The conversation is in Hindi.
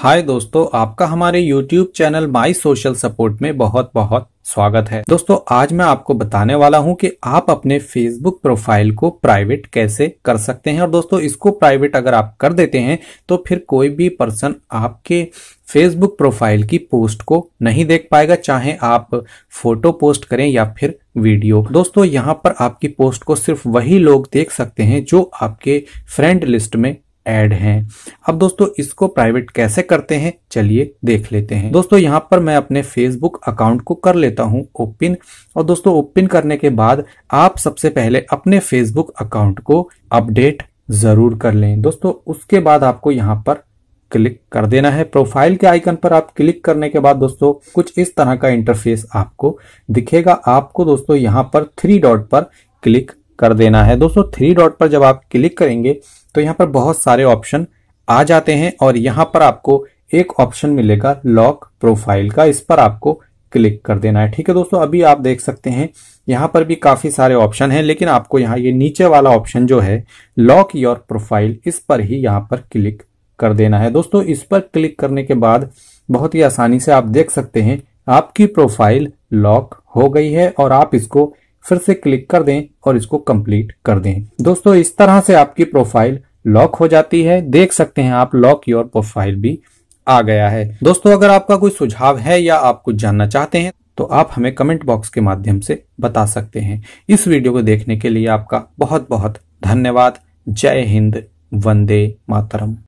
हाय दोस्तों आपका हमारे YouTube channel my social support में बहुत बहुत स्वागत है दोस्तों आज मैं आपको बताने वाला हूं कि आप अपने Facebook प्रोफाइल को प्राइवेट कैसे कर सकते हैं और दोस्तों इसको प्राइवेट अगर आप कर देते हैं तो फिर कोई भी पर्सन आपके फेसबुक प्रोफाइल की पोस्ट को नहीं देख पाएगा चाहे आप फोटो पोस्ट करें या फिर वीडियो दोस्तों यहाँ पर आपकी पोस्ट को सिर्फ वही लोग देख सकते हैं जो आपके फ्रेंड लिस्ट में ऐड हैं अब दोस्तों इसको प्राइवेट कैसे करते हैं चलिए देख लेते हैं दोस्तों यहाँ पर मैं अपने फेसबुक अकाउंट को कर लेता हूँ ओपन और दोस्तों ओपन करने के बाद आप सबसे पहले अपने फेसबुक अकाउंट को अपडेट जरूर कर लें दोस्तों उसके बाद आपको यहाँ पर क्लिक कर देना है प्रोफाइल के आइकन पर आप क्लिक करने के बाद दोस्तों कुछ इस तरह का इंटरफेस आपको दिखेगा आपको दोस्तों यहाँ पर थ्री डॉट पर क्लिक कर देना है दोस्तों थ्री डॉट पर जब आप क्लिक करेंगे तो यहाँ पर बहुत सारे ऑप्शन आ जाते हैं और यहाँ पर आपको एक ऑप्शन मिलेगा लॉक प्रोफाइल का इस पर आपको क्लिक कर देना है ठीक है दोस्तों अभी आप देख सकते हैं यहाँ पर भी काफ़ी सारे ऑप्शन हैं लेकिन आपको यहाँ ये नीचे वाला ऑप्शन जो है लॉक योर प्रोफाइल इस पर ही यहाँ पर क्लिक कर देना है दोस्तों इस पर क्लिक करने के बाद बहुत ही आसानी से आप देख सकते हैं आपकी प्रोफाइल लॉक हो गई है और आप इसको फिर से क्लिक कर दें और इसको कंप्लीट कर दें दोस्तों इस तरह से आपकी प्रोफाइल लॉक हो जाती है देख सकते हैं आप लॉक योर प्रोफाइल भी आ गया है दोस्तों अगर आपका कोई सुझाव है या आप कुछ जानना चाहते हैं तो आप हमें कमेंट बॉक्स के माध्यम से बता सकते हैं इस वीडियो को देखने के लिए आपका बहुत बहुत धन्यवाद जय हिंद वंदे मातरम